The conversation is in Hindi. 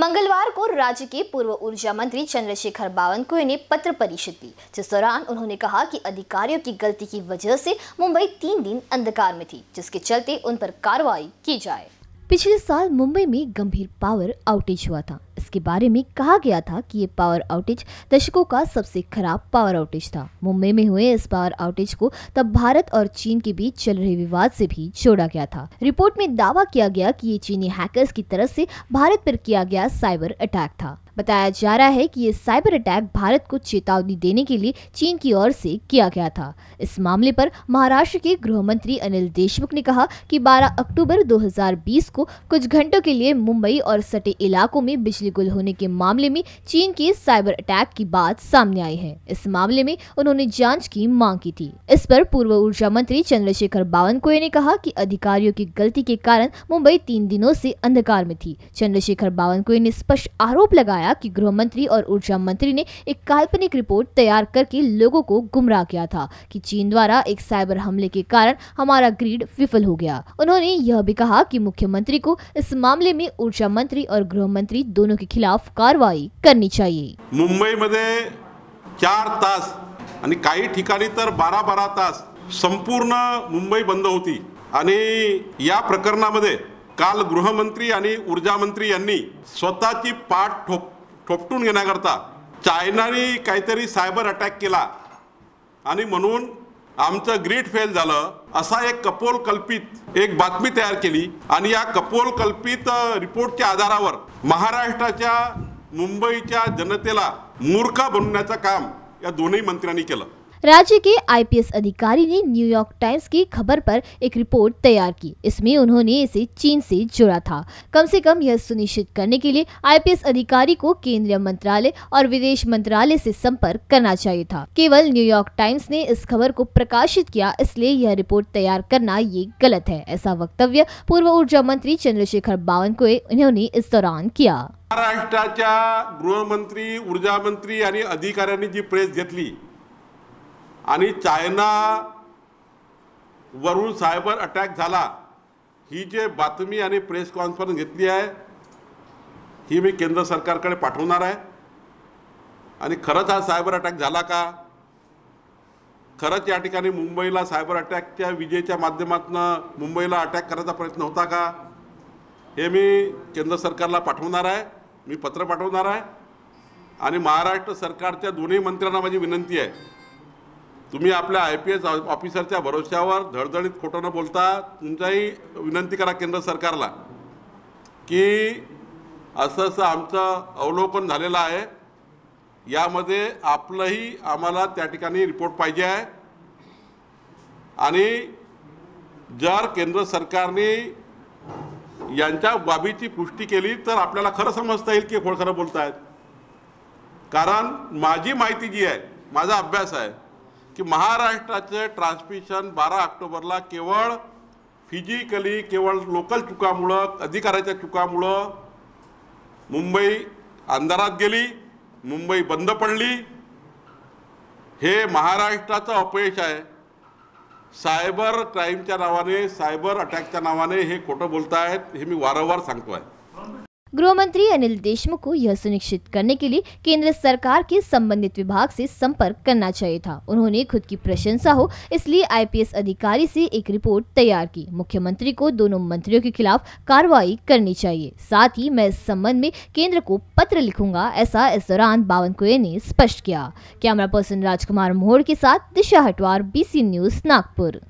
मंगलवार को राज्य के पूर्व ऊर्जा मंत्री चंद्रशेखर बावनकुए ने पत्र परिषद दी जिस दौरान उन्होंने कहा कि अधिकारियों की गलती की वजह से मुंबई तीन दिन अंधकार में थी जिसके चलते उन पर कार्रवाई की जाए पिछले साल मुंबई में गंभीर पावर आउटेज हुआ था इसके बारे में कहा गया था कि ये पावर आउटेज दशकों का सबसे खराब पावर आउटेज था मुंबई में हुए इस पावर आउटेज को तब भारत और चीन के बीच चल रहे विवाद से भी जोड़ा गया था रिपोर्ट में दावा किया गया कि ये चीनी हैकर्स की तरफ से भारत पर किया गया साइबर अटैक था बताया जा रहा है कि ये साइबर अटैक भारत को चेतावनी देने के लिए चीन की ओर से किया गया था इस मामले पर महाराष्ट्र के गृह मंत्री अनिल देशमुख ने कहा कि 12 अक्टूबर 2020 को कुछ घंटों के लिए मुंबई और सटे इलाकों में बिजली गुल होने के मामले में चीन के साइबर अटैक की बात सामने आई है इस मामले में उन्होंने जाँच की मांग की थी इस पर पूर्व ऊर्जा मंत्री चंद्रशेखर बावनकुए ने कहा की अधिकारियों की गलती के कारण मुंबई तीन दिनों से अंधकार में थी चंद्रशेखर बावनकुए ने स्पष्ट आरोप लगाया बताया कि गृह मंत्री और ऊर्जा मंत्री ने एक काल्पनिक रिपोर्ट तैयार करके लोगों को गुमराह किया था कि चीन द्वारा एक साइबर हमले के कारण हमारा ग्रीड विफल हो गया उन्होंने यह भी कहा कि मुख्यमंत्री को इस मामले में ऊर्जा मंत्री और गृह मंत्री दोनों के खिलाफ कार्रवाई करनी चाहिए मुंबई मध्य चार तास आणि काही तर तास संपूर्ण मुंबई बंद होती प्रकरण या प्रकरणामध्ये काल गृहमंत्री ऊर्जा मंत्री स्वतः पाठ ठोक ठोपटून घेण्याकरता चायनाने काहीतरी सायबर अटॅक केला आणि म्हणून आमचं ग्रीड फेल झालं असा एक कपोल कल्पित एक बातमी तयार केली आणि या कपोल कल्पित रिपोर्टच्या आधारावर महाराष्ट्राच्या मुंबईच्या जनतेला मूर्ख बनवण्याचं काम या दोन्ही मंत्र्यांनी केलं राज्य के आईपीएस अधिकारी ने न्यूयॉर्क टाइम्स की खबर पर एक रिपोर्ट तैयार की इसमें उन्होंने इसे चीन से जोड़ा था कम से कम यह सुनिश्चित करने के लिए आईपीएस अधिकारी को केंद्रीय मंत्रालय और विदेश मंत्रालय से संपर्क करना चाहिए था केवल न्यूयॉर्क टाइम्स ने इस खबर को प्रकाशित किया इसलिए यह रिपोर्ट तैयार करना ये गलत है ऐसा वक्तव्य पूर्व ऊर्जा मंत्री चंद्रशेखर बावन को उन्होंने इस दौरान किया गृह गृहमंत्री ऊर्जा मंत्री अधिकार ने जी प्रेस घी आणि चायनावरून सायबर अटॅक झाला ही जे बातमी आणि प्रेस कॉन्फरन्स घेतली आहे ही मी केंद्र सरकारकडे पाठवणार आहे आणि खरंच हा सायबर अटॅक झाला का खरंच या ठिकाणी मुंबईला सायबर अटॅकच्या विजेच्या माध्यमातून मुंबईला अटॅक करायचा प्रयत्न होता का हे मी केंद्र सरकारला पाठवणार आहे मी पत्र पाठवणार आहे आणि महाराष्ट्र सरकारच्या दोन्ही मंत्र्यांना माझी विनंती आहे तुम्ही आपल्या आय पी एस ऑफिसरच्या भरोश्यावर धडधडीत खोटं न बोलता तुमच्याही विनंती करा केंद्र सरकारला की असं असं आमचं अवलोकन झालेलं आहे यामध्ये आपलंही आम्हाला त्या ठिकाणी रिपोर्ट पाहिजे आहे आणि जर केंद्र सरकारने यांच्या बाबीची पुष्टी केली तर आपल्याला खरं समजता येईल की खोळखरं बोलत आहेत कारण माझी माहिती जी आहे माझा अभ्यास आहे की महाराष्ट्राचं ट्रान्समिशन बारा ऑक्टोबरला केवळ फिजिकली केवळ लोकल चुकामुळं अधिकाऱ्याच्या चुकामुळं मुंबई अंधारात गेली मुंबई बंद पडली हे महाराष्ट्राचं अपयश आहे सायबर क्राईमच्या नावाने सायबर अटॅकच्या नावाने हे खोटं बोलत आहेत हे मी वारंवार सांगतो आहे गृह मंत्री अनिल देशमुख को यह सुनिश्चित करने के लिए केंद्र सरकार के संबंधित विभाग से संपर्क करना चाहिए था उन्होंने खुद की प्रशंसा हो इसलिए आईपीएस अधिकारी से एक रिपोर्ट तैयार की मुख्यमंत्री को दोनों मंत्रियों के खिलाफ कार्रवाई करनी चाहिए साथ ही मैं इस संबंध में केंद्र को पत्र लिखूंगा ऐसा इस दौरान बावन कोये ने स्पष्ट किया कैमरा पर्सन राजकुमार मोहड़ के साथ दिशा हटवार बी न्यूज नागपुर